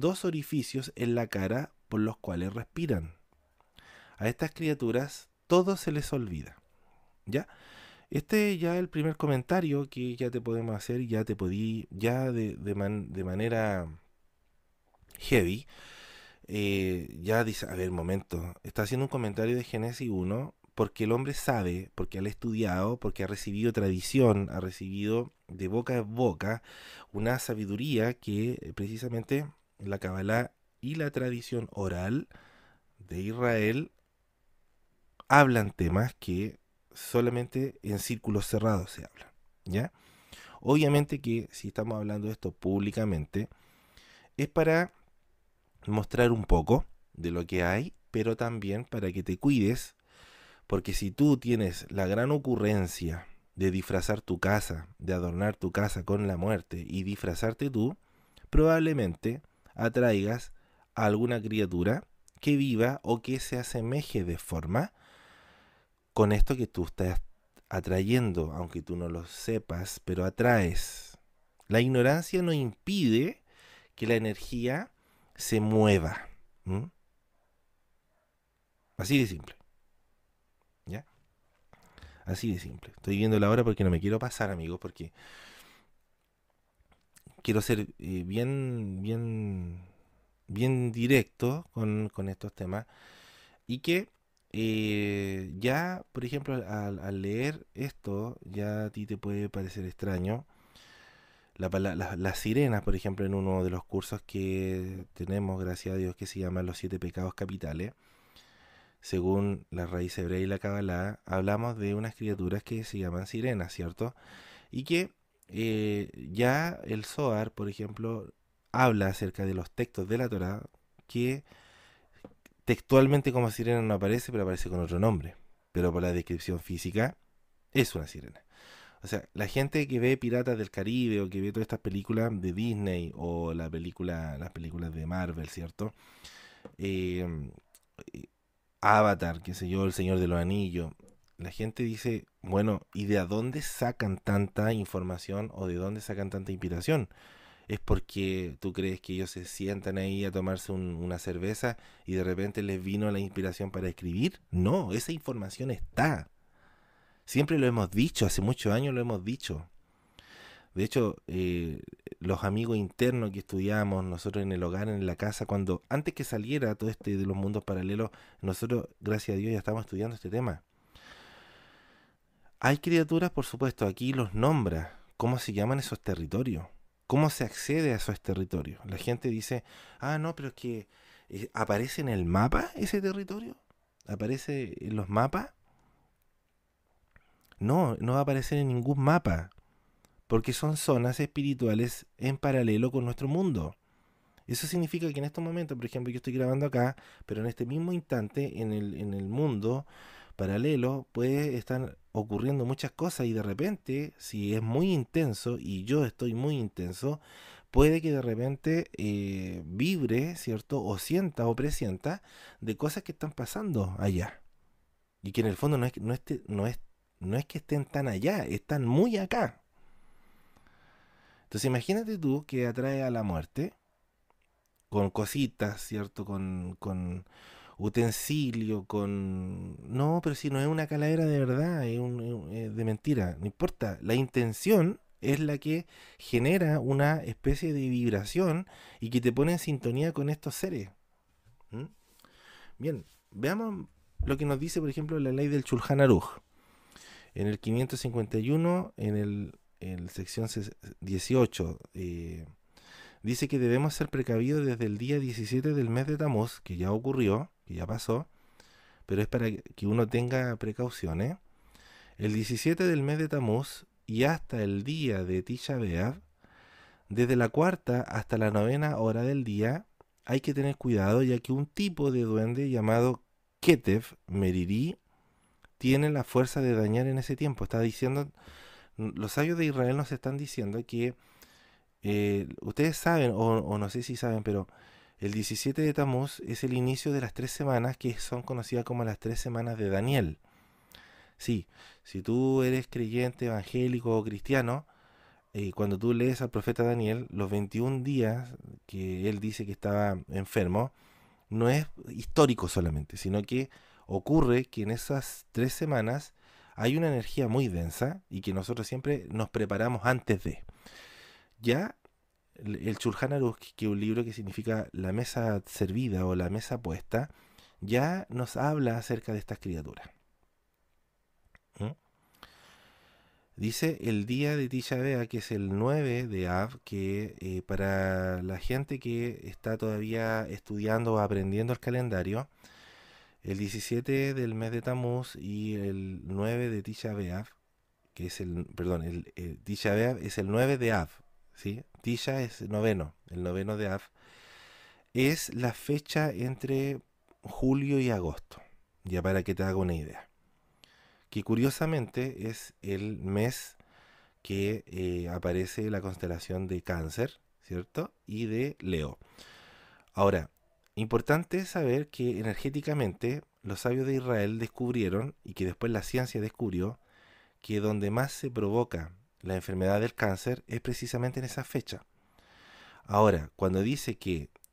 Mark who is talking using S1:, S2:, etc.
S1: dos orificios en la cara por los cuales respiran. A estas criaturas todo se les olvida. ¿Ya? Este ya es el primer comentario que ya te podemos hacer, ya te podí, ya de, manera heavy, eh, ya dice, a ver, momento, está haciendo un comentario de Génesis 1 porque el hombre sabe, porque ha estudiado, porque ha recibido tradición, ha recibido de boca en boca una sabiduría que eh, precisamente la Kabbalah y la tradición oral de Israel hablan temas que solamente en círculos cerrados se hablan, ¿ya? Obviamente que si estamos hablando de esto públicamente es para mostrar un poco de lo que hay, pero también para que te cuides, porque si tú tienes la gran ocurrencia de disfrazar tu casa, de adornar tu casa con la muerte y disfrazarte tú, probablemente atraigas a alguna criatura que viva o que se asemeje de forma con esto que tú estás atrayendo, aunque tú no lo sepas, pero atraes. La ignorancia no impide que la energía se mueva. Así de simple. ¿Ya? Así de simple. Estoy viendo la hora porque no me quiero pasar, amigos, porque quiero ser eh, bien, bien, bien directo con, estos temas y que eh, ya, por ejemplo, al, leer esto, ya a ti te puede parecer extraño. las sirenas, por ejemplo, en uno de los cursos que tenemos, gracias a Dios, que se llama Los siete pecados capitales, según la raíz hebrea y la cabalá, hablamos de unas criaturas que se llaman sirenas, ¿cierto? Y que eh, ya el Zohar, por ejemplo, habla acerca de los textos de la Torá que textualmente como sirena no aparece, pero aparece con otro nombre. Pero por la descripción física es una sirena. O sea, la gente que ve Piratas del Caribe o que ve todas estas películas de Disney o la película, las películas de Marvel, ¿cierto? Eh, Avatar, qué sé yo, El Señor de los Anillos. La gente dice, bueno, ¿y de dónde sacan tanta información o de dónde sacan tanta inspiración? ¿Es porque tú crees que ellos se sientan ahí a tomarse una cerveza y de repente les vino la inspiración para escribir? No, esa información está. Siempre lo hemos dicho, hace muchos años lo hemos dicho. De hecho, eh, los amigos internos que estudiamos nosotros en el hogar, en la casa, cuando antes que saliera todo este de los mundos paralelos, nosotros, gracias a Dios, ya estábamos estudiando este tema. Hay criaturas, por supuesto, aquí los nombra. ¿Cómo se llaman esos territorios? ¿Cómo se accede a esos territorios? La gente dice, ah, no, pero es que eh, aparece en el mapa ese territorio. ¿Aparece en los mapas? No, no va a aparecer en ningún mapa. Porque son zonas espirituales en paralelo con nuestro mundo. Eso significa que en estos momentos, por ejemplo, yo estoy grabando acá, pero en este mismo instante, en el, en el mundo paralelo, puede estar ocurriendo muchas cosas y de repente, si es muy intenso y yo estoy muy intenso, puede que de repente eh, vibre, ¿cierto? O sienta o presienta de cosas que están pasando allá. Y que en el fondo no es, no no es, no es que estén tan allá, están muy acá. Entonces imagínate tú que atrae a la muerte con cositas, ¿cierto? Con, con, utensilio, con... No, pero si no es una calavera de verdad, es, un, de mentira, no importa. La intención es la que genera una especie de vibración y que te pone en sintonía con estos seres. Bien, veamos lo que nos dice, por ejemplo, la ley del Chulhan En el 551, en el sección 18, eh, dice que debemos ser precavidos desde el día 17 del mes de Tamuz, que ya ocurrió, que ya pasó, pero es para que uno tenga precauciones. El 17 del mes de Tamuz y hasta el día de Tisha B'Av, desde la cuarta hasta la novena hora del día, hay que tener cuidado ya que un tipo de duende llamado Ketef Meriri tiene la fuerza de dañar en ese tiempo. Está diciendo, los sabios de Israel nos están diciendo que eh, ustedes saben, o no sé si saben, pero el 17 de Tamuz es el inicio de las tres semanas que son conocidas como las tres semanas de Daniel. Sí, si tú eres creyente, evangélico o cristiano, eh, cuando tú lees al profeta Daniel, los 21 días que él dice que estaba enfermo, no es histórico solamente, sino que ocurre que en esas tres semanas hay una energía muy densa y que nosotros siempre nos preparamos antes de. Ya el Churhanarus, que es un libro que significa la mesa servida o la mesa puesta, ya nos habla acerca de estas criaturas. ¿Mm? Dice el día de Tisha que es el 9 de Av, que eh, para la gente que está todavía estudiando o aprendiendo el calendario, el 17 del mes de Tamuz y el 9 de Tisha que es el, perdón, el, eh, es el 9 de Av, ¿sí? Tisha es noveno, el noveno de Av, es la fecha entre julio y agosto, ya para que te haga una idea. Que curiosamente es el mes que eh, aparece la constelación de cáncer, ¿cierto? Y de Leo. Ahora, importante saber que energéticamente los sabios de Israel descubrieron, y que después la ciencia descubrió, que donde más se provoca la enfermedad del cáncer es precisamente en esa fecha. Ahora, cuando dice que